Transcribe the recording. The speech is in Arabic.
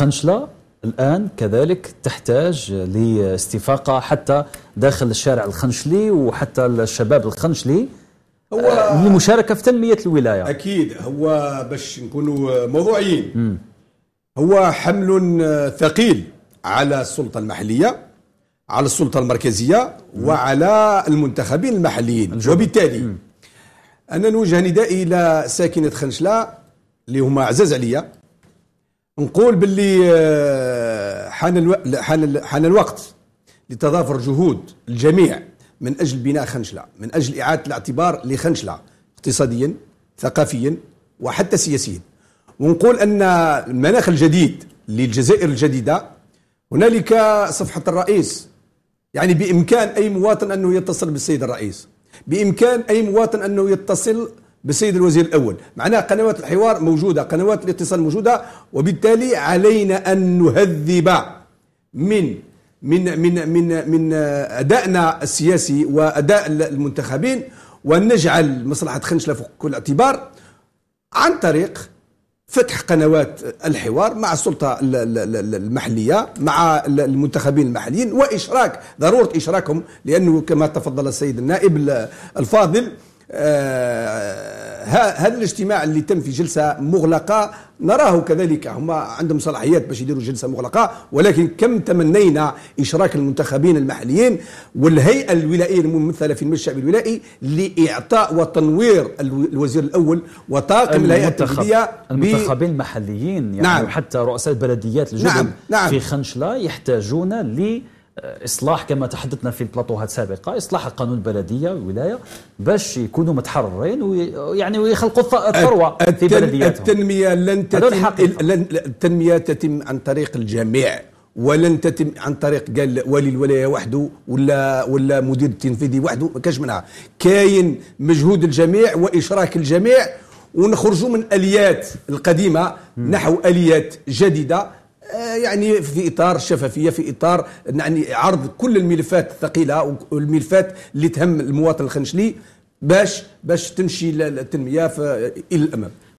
الخنشله الان كذلك تحتاج لاستفاقه حتى داخل الشارع الخنشلي وحتى الشباب الخنشلي هو للمشاركه آه، في تنميه الولايه اكيد هو باش نكونوا موضوعيين م. هو حمل ثقيل على السلطه المحليه على السلطه المركزيه م. وعلى المنتخبين المحليين الجبل. وبالتالي م. انا نوجه ندائي الى ساكنه خنشله اللي هما عزاز عليا نقول باللي آه، حان الو... حان, ال... حان الوقت لتضافر جهود الجميع من اجل بناء خنشله، من اجل اعاده الاعتبار لخنشله اقتصاديا، ثقافيا وحتى سياسيا. ونقول ان المناخ الجديد للجزائر الجديده هنالك صفحه الرئيس يعني بامكان اي مواطن انه يتصل بالسيد الرئيس، بامكان اي مواطن انه يتصل بالسيد الوزير الاول معناه قنوات الحوار موجوده قنوات الاتصال موجوده وبالتالي علينا ان نهذب من من من من من ادائنا السياسي واداء المنتخبين ونجعل مصلحه خنشله فوق كل اعتبار عن طريق فتح قنوات الحوار مع السلطه المحليه مع المنتخبين المحليين واشراك ضروره اشراكهم لانه كما تفضل السيد النائب الفاضل آه، هذا الاجتماع اللي تم في جلسه مغلقه نراه كذلك هما عندهم صلاحيات باش يديروا جلسه مغلقه ولكن كم تمنينا اشراك المنتخبين المحليين والهيئه الولائيه الممثله في المجلس الشعبي الولائي لاعطاء وتنوير الوزير الاول وطاقم الهيئه التنفيذيه المنتخبين المحليين يعني نعم حتى رؤساء البلديات الجدد نعم نعم في خنشله يحتاجون ل اصلاح كما تحدثنا في البلاطوهات السابقه اصلاح قانون البلديه والولايه باش يكونوا متحررين ويعني ويخلقوا الثروه في بلدياتهم التنميه لن تتم لن التنميه تتم عن طريق الجميع ولن تتم عن طريق قال ولي الولايه وحده ولا ولا مدير التنفيذي وحده ما كاش منها كاين مجهود الجميع واشراك الجميع ونخرجوا من اليات القديمه نحو اليات جديده آه، يعني في اطار الشفافيه في اطار يعني عرض كل الملفات الثقيله والملفات اللي تهم المواطن الخنشلي باش باش تمشي التنميه الى الامام